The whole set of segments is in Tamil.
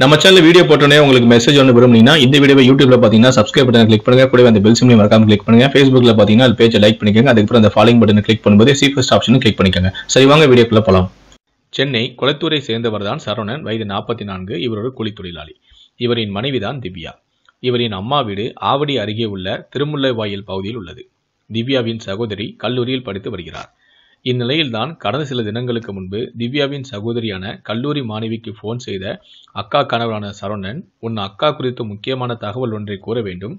நம்ம சேனல் வீடியோ போட்டோன்னே உங்களுக்கு மெசேஜ் ஒன்று விரும்புனீங்கன்னா இந்த வீடியோ யூடியூப்ல பார்த்தீங்கன்னா சப்ஸ்கிரைப் பட்டன் கிளிக் பண்ணுங்க கூட அந்த பெல் சிம்லையும் மறக்காம கிளிக் பண்ணுங்க ஃபேஸ்புக்ல பார்த்தீங்கன்னா அது பேஜை லைக் பண்ணிக்கோங்க அதுக்கப்புறம் அந்த ஃபாலோயிங் பட்டன் கிளிக் பண்ணும்போது சீஃபஸ்ட் ஆப்ஷன் கிளிக் பண்ணிக்கோங்க சரி வாங்க வீடியோக்குள்ள போகலாம் சென்னை குளத்தூரை சேர்ந்தவர் தான் சரவணன் வயது நாற்பத்தி நான்கு இவரோட ஒரு கூலித்தொழிலாளி இவரின் மனைவிதான் திவ்யா இவரின் அம்மா வீடு ஆவடி அருகே உள்ள திருமுல்லை வாயில் பகுதியில் உள்ளது திவ்யாவின் சகோதரி கல்லூரியில் படித்து வருகிறார் இந்நிலையில்தான் கடந்த சில தினங்களுக்கு முன்பு திவ்யாவின் சகோதரியான கல்லூரி மாணவிக்கு ஃபோன் செய்த அக்கா கணவரான சரவணன் உன் அக்கா குறித்து முக்கியமான தகவல் ஒன்றை கூற வேண்டும்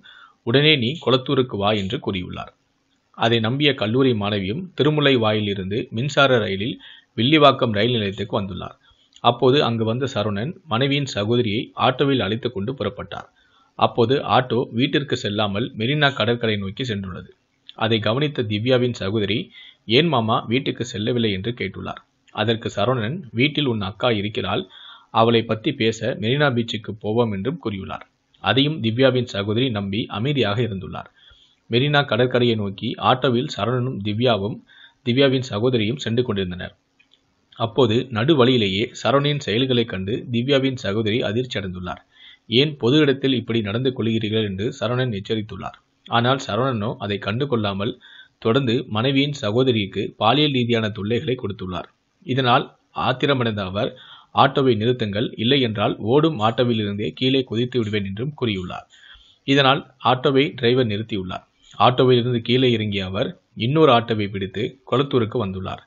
உடனே நீ குளத்தூருக்கு வா என்று கூறியுள்ளார் அதை நம்பிய கல்லூரி மாணவியும் திருமுலை வாயிலிருந்து மின்சார ரயிலில் வில்லிவாக்கம் ரயில் நிலையத்துக்கு வந்துள்ளார் அப்போது அங்கு வந்த சரவணன் மனைவியின் சகோதரியை ஆட்டோவில் அழைத்து கொண்டு புறப்பட்டார் அப்போது ஆட்டோ வீட்டிற்கு செல்லாமல் மெரினா கடற்கரை நோக்கி சென்றுள்ளது அதை கவனித்த திவ்யாவின் சகோதரி ஏன் மாமா வீட்டுக்கு செல்லவில்லை என்று கேட்டுள்ளார் அதற்கு சரவணன் வீட்டில் உன் அக்கா இருக்கிறாள் அவளை பற்றி பேச மெரினா பீச்சுக்கு போவோம் என்றும் கூறியுள்ளார் அதையும் திவ்யாவின் சகோதரி நம்பி அமைதியாக இருந்துள்ளார் மெரினா கடற்கரையை நோக்கி ஆட்டோவில் சரவணனும் திவ்யாவும் திவ்யாவின் சகோதரியும் சென்று கொண்டிருந்தனர் அப்போது நடு வழியிலேயே சரவணின் செயல்களைக் கண்டு திவ்யாவின் சகோதரி அதிர்ச்சி அடைந்துள்ளார் ஏன் பொது இடத்தில் இப்படி நடந்து கொள்கிறீர்கள் என்று சரவணன் எச்சரித்துள்ளார் ஆனால் சரவணனோ அதை கண்டு கொள்ளாமல் தொடர்ந்து மனைவியின் சகோதரிக்கு பாலியல் ரீதியான தொல்லைகளை கொடுத்துள்ளார் இதனால் ஆத்திரமடைந்த அவர் ஆட்டோவை நிறுத்துங்கள் இல்லை என்றால் ஓடும் ஆட்டோவிலிருந்தே கீழே குதித்து விடுவேன் என்றும் கூறியுள்ளார் இதனால் ஆட்டோவை டிரைவர் நிறுத்தியுள்ளார் ஆட்டோவிலிருந்து கீழே இறங்கிய அவர் இன்னொரு ஆட்டோவை பிடித்து கொளத்தூருக்கு வந்துள்ளார்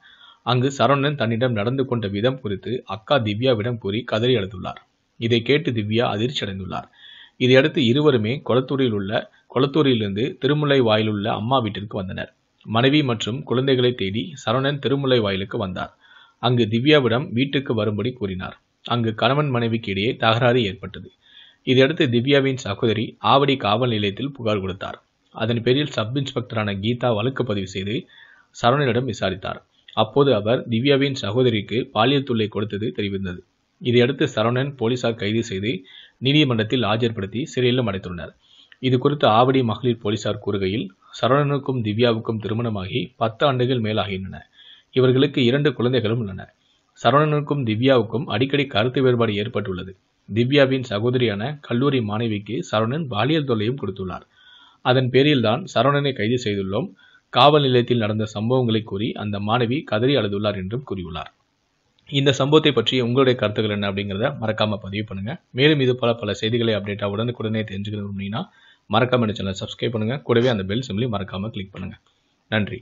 அங்கு சரவணன் தன்னிடம் நடந்து கொண்ட விதம் குறித்து அக்கா திவ்யாவிடம் கூறி கதறி அழுதுள்ளார் இதை கேட்டு திவ்யா அதிர்ச்சி அடைந்துள்ளார் இதையடுத்து இருவருமே கொளத்தூரில் உள்ள கொளத்தூரிலிருந்து திருமுல்லை வாயிலுள்ள அம்மா வீட்டிற்கு வந்தனர் மனைவி மற்றும் குழந்தைகளை தேடி சரவணன் திருமுல்லை வாயிலுக்கு வந்தார் அங்கு திவ்யாவிடம் வீட்டுக்கு வரும்படி கூறினார் அங்கு கணவன் மனைவிக்கு இடையே தகராறு ஏற்பட்டது இதையடுத்து திவ்யாவின் சகோதரி ஆவடி காவல் நிலையத்தில் புகார் கொடுத்தார் அதன் பேரில் சப் இன்ஸ்பெக்டரான கீதா வழக்கு பதிவு செய்து சரவணனிடம் விசாரித்தார் அப்போது அவர் திவ்யாவின் சகோதரிக்கு பாலியல் தொல்லை கொடுத்தது தெரிவித்தது இதையடுத்து சரவணன் போலீசார் கைது செய்து நீதிமன்றத்தில் ஆஜர்படுத்தி சிறையிலும் அடைத்துள்ளனர் இது குறித்து ஆவடி மகளிர் போலீசார் கூறுகையில் சரவணனுக்கும் திவ்யாவுக்கும் திருமணமாகி பத்து ஆண்டுகள் மேலாகின்றன இவர்களுக்கு இரண்டு குழந்தைகளும் உள்ளன சரவணனுக்கும் திவ்யாவுக்கும் அடிக்கடி கருத்து வேறுபாடு ஏற்பட்டுள்ளது திவ்யாவின் சகோதரியான கல்லூரி மாணவிக்கு சரவணன் பாலியல் தொல்லையும் கொடுத்துள்ளார் அதன் பேரில்தான் சரவணனை கைது செய்துள்ளோம் காவல் நிலையத்தில் நடந்த சம்பவங்களை கூறி அந்த மாணவி கதறி அழுதுள்ளார் என்றும் கூறியுள்ளார் இந்த சம்பவத்தை பற்றி உங்களுடைய கருத்துக்கள் என்ன அப்படிங்கிறத மறக்காமல் பதிவு பண்ணுங்கள் மேலும் இது போல பல செய்திகளை அப்டேட்டாக உடனுக்குடனே தெரிஞ்சுக்கணும் அப்படின்னா மறக்காமல் சேனலை சப்ஸ்கிரைப் பண்ணுங்கள் கூடவே அந்த பெல் சிம்லி மறக்காமல் கிளிக் பண்ணுங்கள் நன்றி